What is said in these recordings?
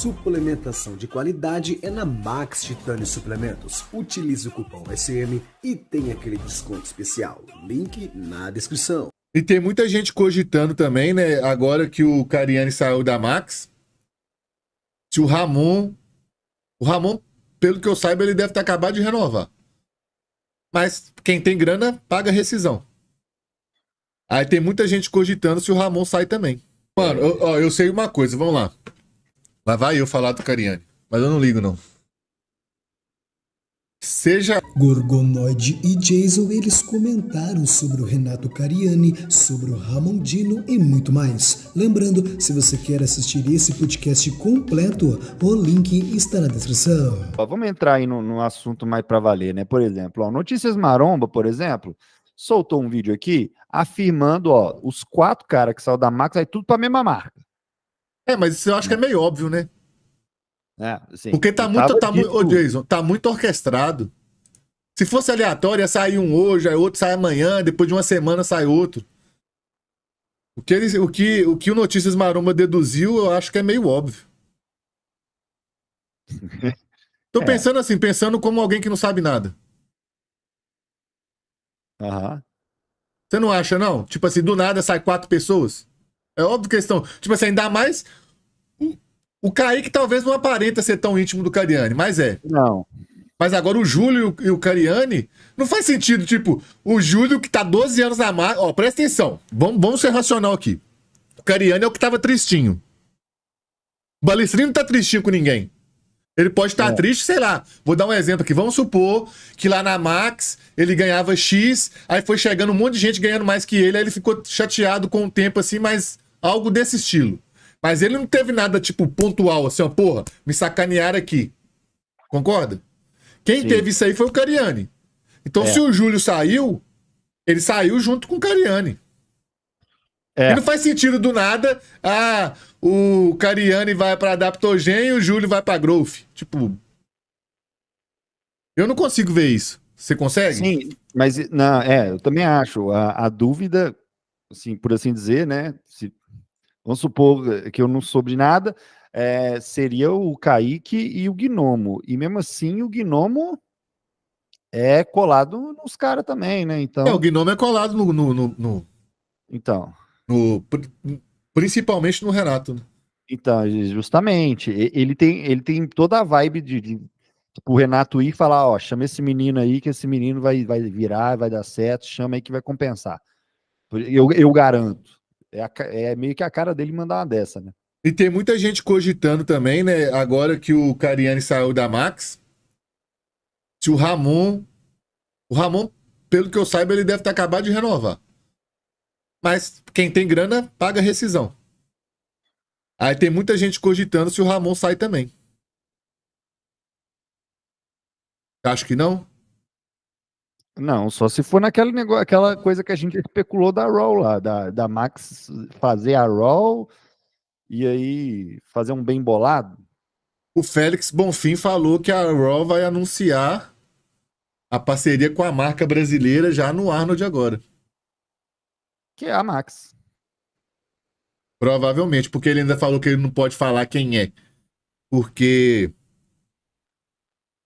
Suplementação de qualidade é na Max Titani Suplementos. Utilize o cupom SM e tem aquele desconto especial. Link na descrição. E tem muita gente cogitando também, né? Agora que o Cariani saiu da Max, se o Ramon. O Ramon, pelo que eu saiba, ele deve estar acabado de renovar. Mas quem tem grana, paga rescisão. Aí tem muita gente cogitando se o Ramon sai também. Mano, eu, ó, eu sei uma coisa, vamos lá. Lá vai eu falar do Cariani. Mas eu não ligo, não. Seja. Gorgonoide e Jason, eles comentaram sobre o Renato Cariani, sobre o Ramondino e muito mais. Lembrando, se você quer assistir esse podcast completo, o link está na descrição. Ó, vamos entrar aí num, assunto mais para valer, né? Por exemplo, ó, Notícias Maromba, por exemplo, soltou um vídeo aqui afirmando, ó, os quatro caras que saíram da Max, aí tudo para a mesma marca. É, mas isso eu acho que é, é meio óbvio, né? É, sim. Porque tá muito. Tá, muito, Jason, tá muito orquestrado. Se fosse aleatório, ia sair um hoje, aí outro sai amanhã, depois de uma semana sai outro. O que, ele, o que, o que o Notícias Maromba deduziu, eu acho que é meio óbvio. Tô é. pensando assim, pensando como alguém que não sabe nada. Aham. Uhum. Você não acha, não? Tipo assim, do nada sai quatro pessoas? É óbvio que eles estão. Tipo assim, ainda mais. O Kaique talvez não aparenta ser tão íntimo do Cariani, mas é. Não. Mas agora o Júlio e o Cariani. Não faz sentido, tipo, o Júlio que tá 12 anos na marca. Ó, presta atenção. Vamos, vamos ser racional aqui. O Cariani é o que tava tristinho. O Balestrino não tá tristinho com ninguém. Ele pode estar tá é. triste, sei lá. Vou dar um exemplo aqui. Vamos supor que lá na Max ele ganhava X, aí foi chegando um monte de gente ganhando mais que ele, aí ele ficou chateado com o tempo assim, mas Algo desse estilo. Mas ele não teve nada, tipo, pontual, assim, ó, porra, me sacanearam aqui. Concorda? Quem Sim. teve isso aí foi o Cariani. Então, é. se o Júlio saiu, ele saiu junto com o Cariani. É. E não faz sentido do nada, ah, o Cariani vai pra Adaptogen e o Júlio vai pra Growth. Tipo. Eu não consigo ver isso. Você consegue? Sim, mas não, é, eu também acho. A, a dúvida, assim, por assim dizer, né? Se Vamos supor eh, que eu não soube de nada, é, seria o Kaique e o Gnomo. E mesmo assim, o Gnomo é colado nos caras também, né? Então... É, o Gnomo é colado no. no, no, no... Então. No, principalmente no Renato. Né? Então, justamente. Ele tem, ele tem toda a vibe de, de tipo, o Renato ir falar, ó, chama esse menino aí, que esse menino vai, vai virar, vai dar certo, chama aí que vai compensar. Eu, eu garanto é, a, é meio que a cara dele mandar uma dessa, né? E tem muita gente cogitando também, né? Agora que o Cariani saiu da Max, se o Ramon. O Ramon, pelo que eu saiba, ele deve estar acabado de renovar. Mas quem tem grana paga rescisão. Aí tem muita gente cogitando se o Ramon sai também. Acho que não. Não, só se for naquele negócio, aquela coisa que a gente especulou da Raw lá, da, da Max fazer a Raw e aí fazer um bem bolado. O Félix Bonfim falou que a Raw vai anunciar a parceria com a marca brasileira já no Arnold agora. Que é a Max. Provavelmente, porque ele ainda falou que ele não pode falar quem é. Porque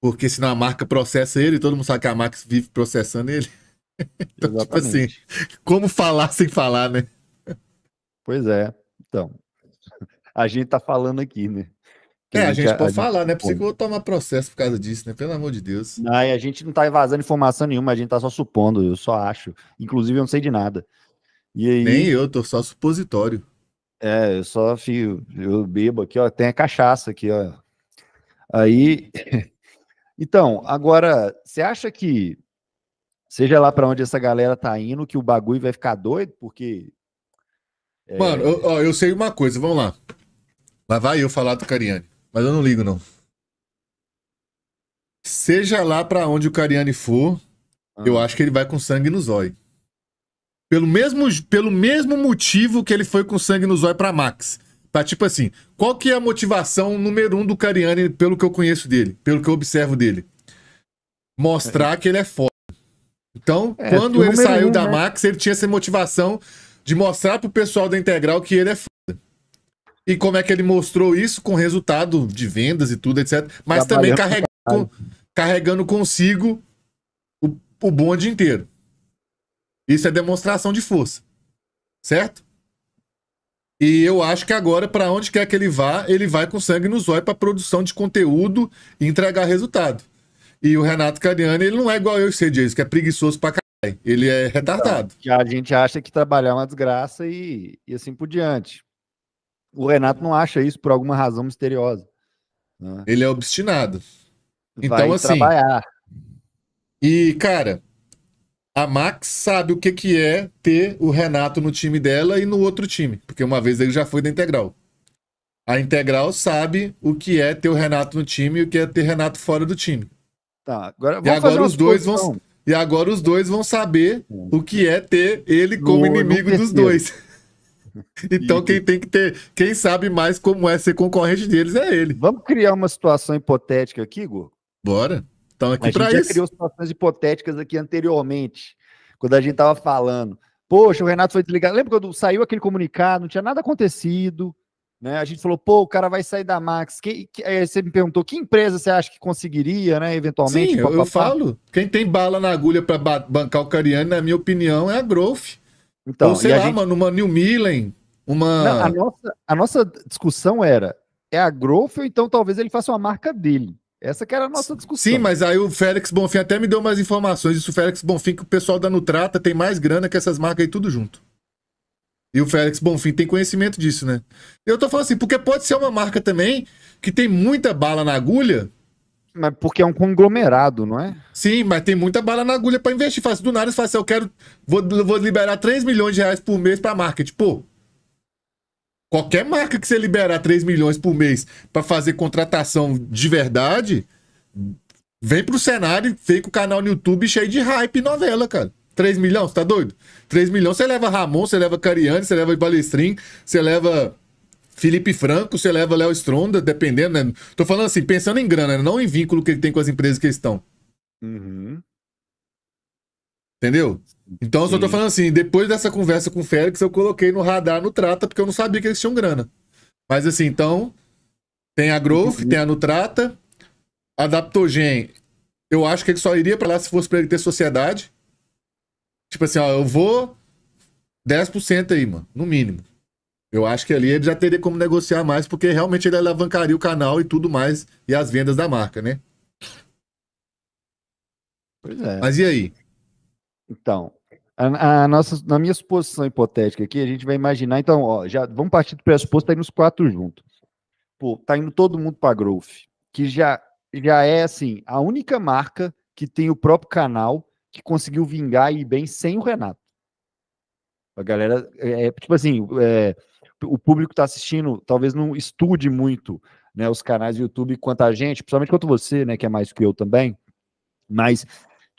porque senão a marca processa ele, todo mundo sabe que a marca vive processando ele. Então, Exatamente. tipo assim, como falar sem falar, né? Pois é. Então, a gente tá falando aqui, né? Que é, a gente, é- a gente pode a falar, gente... né? É por isso que eu vou tomar processo por causa disso, né? Pelo amor de Deus. Não, a gente não tá vazando informação nenhuma, a gente tá só supondo, eu só acho. Inclusive, eu não sei de nada. E aí... Nem eu, tô só supositório. É, eu só, filho, eu bebo aqui, ó, tem a cachaça aqui, ó. Aí, então, agora, você acha que, seja lá para onde essa galera tá indo, que o bagulho vai ficar doido? Porque. É... Mano, eu, ó, eu sei uma coisa, vamos lá. Lá vai eu falar do Cariani, mas eu não ligo, não. Seja lá para onde o Cariani for, ah. eu acho que ele vai com sangue no zóio. Pelo mesmo, pelo mesmo motivo que ele foi com sangue no zóio para Max. Tá tipo assim, qual que é a motivação número um do Cariani, pelo que eu conheço dele, pelo que eu observo dele? Mostrar é. que ele é foda. Então, é, quando ele saiu um, da né? Max, ele tinha essa motivação de mostrar pro pessoal da Integral que ele é foda. E como é que ele mostrou isso com resultado de vendas e tudo, etc. Mas também carregando, com, carregando consigo o, o bonde inteiro. Isso é demonstração de força. Certo? E eu acho que agora, para onde quer que ele vá, ele vai com sangue nos olhos para produção de conteúdo e entregar resultado. E o Renato Cariani, ele não é igual eu e CJ, que é preguiçoso pra caralho. Ele é então, retardado. Então, a gente acha que trabalhar é uma desgraça e, e assim por diante. O Renato não acha isso por alguma razão misteriosa. Né? Ele é obstinado. Vai então, assim. Trabalhar. E, cara, a Max sabe o que, que é ter o Renato no time dela e no outro time, porque uma vez ele já foi da Integral. A Integral sabe o que é ter o Renato no time e o que é ter Renato fora do time. Tá, agora vamos e agora os dois vão E agora os dois vão saber o que é ter ele como no, inimigo no dos dois. então e... quem tem que ter, quem sabe mais como é ser concorrente deles é ele. Vamos criar uma situação hipotética aqui, Igor? Bora. Estão aqui para isso. A gente já criou situações hipotéticas aqui anteriormente, quando a gente estava falando. Poxa, o Renato foi desligado. Lembra quando saiu aquele comunicado, não tinha nada acontecido, né? A gente falou, pô, o cara vai sair da Max. Que, que, aí você me perguntou, que empresa você acha que conseguiria, né, eventualmente? Sim, eu, falo. Quem tem bala na agulha para bancar o Cariani, na minha opinião, é a Growth. Então, Ou sei lá, gente... mano, uma New Millen, uma... Não, a, nossa, a nossa discussão era, é a Growth ou então talvez ele faça uma marca dele. Essa que era a nossa discussão. Sim, mas aí o Félix Bonfim até me deu mais informações. Isso, o Félix Bonfim, que o pessoal da Nutrata tem mais grana que essas marcas aí tudo junto. E o Félix Bonfim tem conhecimento disso, né? Eu tô falando assim, porque pode ser uma marca também que tem muita bala na agulha. Mas porque é um conglomerado, não é? Sim, mas tem muita bala na agulha para investir. Faz do nada, fala assim, eu quero. Vou, vou liberar 3 milhões de reais por mês pra marketing. Pô, Qualquer marca que você liberar 3 milhões por mês para fazer contratação de verdade, vem pro cenário, vem com o canal no YouTube cheio de hype e novela, cara. 3 milhões, tá doido? 3 milhões, você leva Ramon, você leva Cariani, você leva Balestrin, você leva Felipe Franco, você leva Léo Stronda, dependendo, né? Tô falando assim, pensando em grana, né? não em vínculo que ele tem com as empresas que estão. Uhum. Entendeu? Então eu só tô falando assim, depois dessa conversa com o Félix, eu coloquei no radar no Trata, porque eu não sabia que eles tinham grana. Mas assim, então, tem a Growth, uhum. tem a Nutrata, Adaptogen, eu acho que ele só iria para lá se fosse para ele ter sociedade. Tipo assim, ó, eu vou 10% aí, mano, no mínimo. Eu acho que ali ele já teria como negociar mais, porque realmente ele alavancaria o canal e tudo mais, e as vendas da marca, né? Pois é. Mas e aí? Então, a, a nossa, na minha suposição hipotética aqui, a gente vai imaginar, então, ó, já vamos partir do pressuposto, tá indo os quatro juntos. Pô, tá indo todo mundo para Growth, que já, já é, assim, a única marca que tem o próprio canal que conseguiu vingar e ir bem sem o Renato. A galera, é, é tipo assim, é, o público está assistindo, talvez não estude muito né, os canais do YouTube quanto a gente, principalmente quanto você, né, que é mais que eu também, mas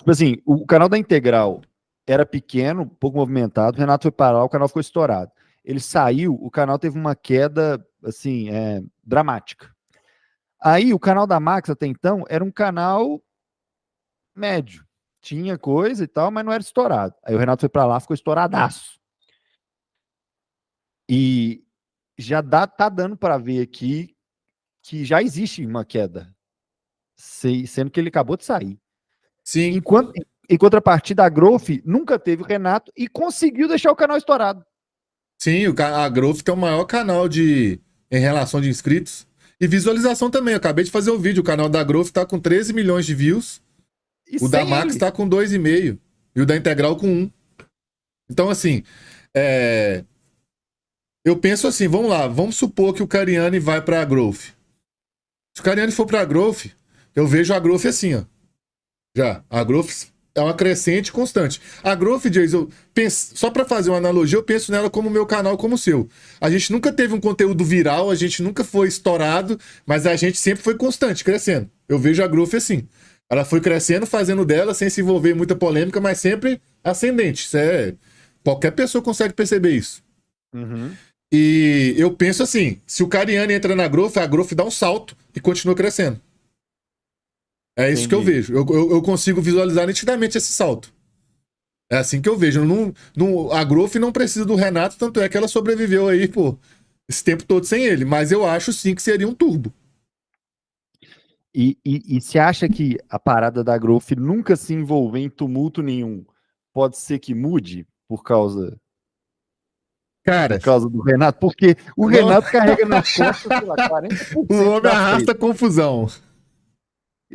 Tipo assim, o canal da Integral era pequeno, pouco movimentado, o Renato foi parar, o canal ficou estourado. Ele saiu, o canal teve uma queda, assim, é, dramática. Aí, o canal da Max até então era um canal médio. Tinha coisa e tal, mas não era estourado. Aí o Renato foi para lá, ficou estouradaço. E já dá, tá dando para ver aqui que já existe uma queda, sendo que ele acabou de sair. Sim. Enquanto, em contrapartida, a Growth nunca teve o Renato e conseguiu deixar o canal estourado. Sim, a Growth tem o maior canal de em relação de inscritos. E visualização também. Eu acabei de fazer o um vídeo. O canal da Growth está com 13 milhões de views. E o da Max está com 2,5. E o da Integral com 1. Então, assim. É... Eu penso assim, vamos lá, vamos supor que o Cariani vai para Growth. Se o Cariani for para Growth, eu vejo a Growth assim, ó. Já. A Growth é uma crescente constante. A Growth, Jason, eu penso, só para fazer uma analogia, eu penso nela como meu canal, como o seu. A gente nunca teve um conteúdo viral, a gente nunca foi estourado, mas a gente sempre foi constante, crescendo. Eu vejo a Growth assim. Ela foi crescendo, fazendo dela, sem se envolver em muita polêmica, mas sempre ascendente. Isso é... Qualquer pessoa consegue perceber isso. Uhum. E eu penso assim, se o Cariani entra na Growth, a Growth dá um salto e continua crescendo. É isso Entendi. que eu vejo. Eu, eu, eu, consigo visualizar nitidamente esse salto. É assim que eu vejo. Não, não, a Growth não precisa do Renato, tanto é que ela sobreviveu aí, pô, esse tempo todo sem ele. Mas eu acho sim que seria um turbo. E, e, se acha que a parada da Growth nunca se envolver em tumulto nenhum, pode ser que mude por causa Cara, por causa do Renato, porque o Renato carrega na costas, sei lá, 40%. O homem arrasta confusão.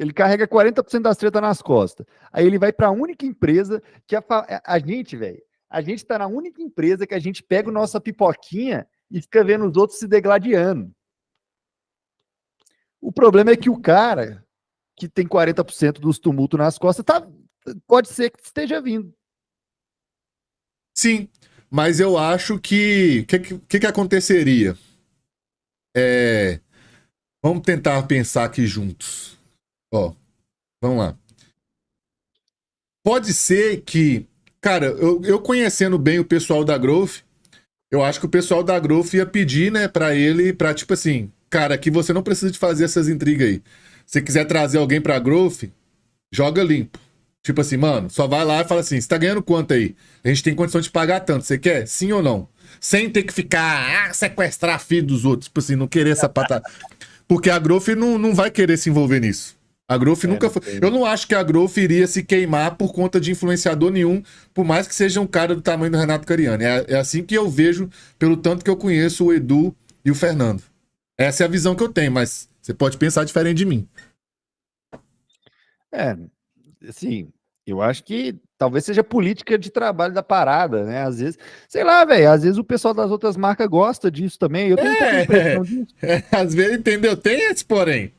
Ele carrega 40% das tretas nas costas. Aí ele vai para a única empresa que a, a gente, velho, a gente está na única empresa que a gente pega nossa pipoquinha e fica vendo os outros se degladiando. O problema é que o cara que tem 40% dos tumultos nas costas tá, pode ser que esteja vindo. Sim, mas eu acho que. O que, que, que, aconteceria? É, vamos tentar pensar aqui juntos. Ó, vamos lá. Pode ser que, cara, eu, eu conhecendo bem o pessoal da Growth, eu acho que o pessoal da Growth ia pedir, né, pra ele, pra tipo assim, cara, aqui você não precisa de fazer essas intrigas aí. Se quiser trazer alguém pra Growth, joga limpo. Tipo assim, mano, só vai lá e fala assim: você tá ganhando quanto aí? A gente tem condição de pagar tanto. Você quer? Sim ou não? Sem ter que ficar ah, sequestrar filho dos outros. Tipo assim, não querer essa patada. Porque a Growth não, não vai querer se envolver nisso. A Growth é, nunca foi. Eu né? não acho que a Growth iria se queimar por conta de influenciador nenhum, por mais que seja um cara do tamanho do Renato Cariani. É, é, assim que eu vejo, pelo tanto que eu conheço o Edu e o Fernando. Essa é a visão que eu tenho, mas você pode pensar diferente de mim. É, assim, eu acho que talvez seja política de trabalho da parada, né? Às vezes, sei lá, velho, às vezes o pessoal das outras marcas gosta disso também. Eu tenho é, um disso. É, às vezes, entendeu? Tem esse porém.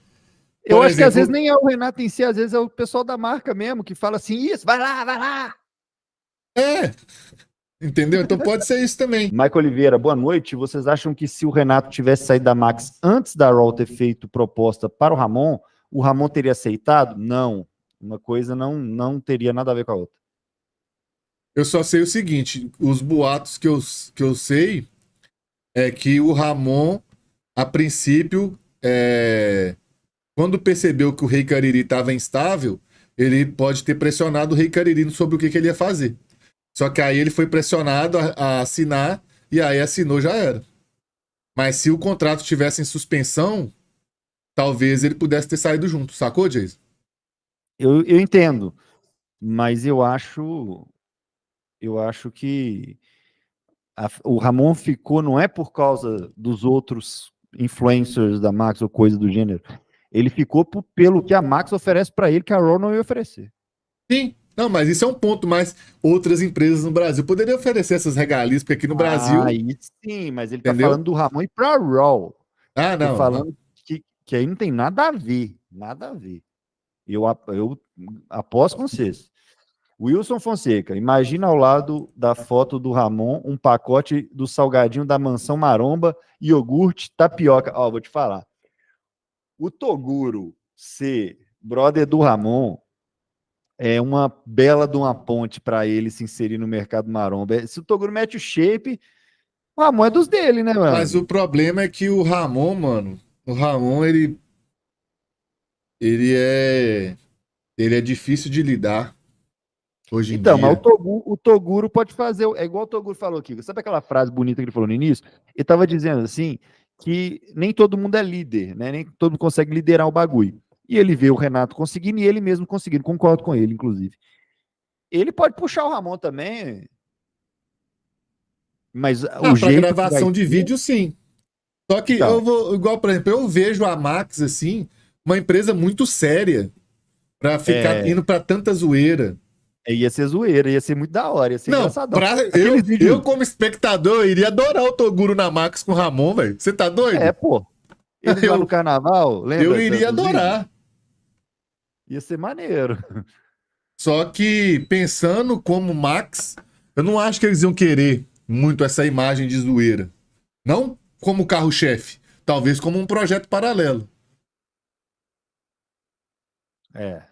Eu exemplo, acho que às vezes nem é o Renato em si, às vezes é o pessoal da marca mesmo que fala assim: isso, vai lá, vai lá. É. Entendeu? Então pode ser isso também. Maico Oliveira, boa noite. Vocês acham que se o Renato tivesse saído da Max antes da Raw ter feito proposta para o Ramon, o Ramon teria aceitado? Não. Uma coisa não, não teria nada a ver com a outra. Eu só sei o seguinte: os boatos que eu, que eu sei é que o Ramon, a princípio, é, quando percebeu que o rei Cariri estava instável, ele pode ter pressionado o rei Cariri sobre o que, que, ele ia fazer. Só que aí ele foi pressionado a, a assinar e aí assinou já era. Mas se o contrato tivesse em suspensão, talvez ele pudesse ter saído junto, sacou, Jason? Eu, eu entendo, mas eu acho eu acho que a, o Ramon ficou não é por causa dos outros influencers da Max ou coisa do gênero. Ele ficou por, pelo que a Max oferece para ele, que a Roll não ia oferecer. Sim, não, mas isso é um ponto, mas outras empresas no Brasil poderiam oferecer essas regalias, porque aqui no ah, Brasil. Aí sim, mas ele tá entendeu? tá falando do Ramon e pra Raw. Ah, não. Tá falando não. Que, que aí não tem nada a ver. Nada a ver. Eu, eu aposto com vocês. Wilson Fonseca, imagina ao lado da foto do Ramon um pacote do salgadinho da mansão maromba, iogurte, tapioca. Ó, vou te falar. O Toguro ser brother do Ramon é uma bela de uma ponte para ele se inserir no mercado maromba. É, se o Toguro mete o shape, o Ramon é dos dele, né, mano? Mas o problema é que o Ramon, mano, o Ramon, ele. Ele é. Ele é difícil de lidar. Hoje então, mas o Toguro, o Toguro, pode fazer. É igual o Toguro falou aqui. Sabe aquela frase bonita que ele falou no início? Ele estava dizendo assim que nem todo mundo é líder, né? Nem todo mundo consegue liderar o bagulho. E ele vê o Renato conseguindo e ele mesmo conseguindo. Concordo com ele, inclusive. Ele pode puxar o Ramon também. Mas ah, o jeito. gravação vai... de vídeo, sim. Só que então. eu vou. Igual, por exemplo, eu vejo a Max assim, uma empresa muito séria. Pra ficar é... indo pra tanta zoeira. É, ia ser zoeira, ia ser muito da hora, ia ser não, Pra, eu, eu, como espectador, iria adorar o Toguro na Max com o Ramon, velho. Você tá doido? É, pô. Ele eu, no carnaval, lembra? Eu iria adorar. Ia ser maneiro. Só que, pensando como Max, eu não acho que eles iam querer muito essa imagem de zoeira. Não como carro-chefe, talvez como um projeto paralelo. É.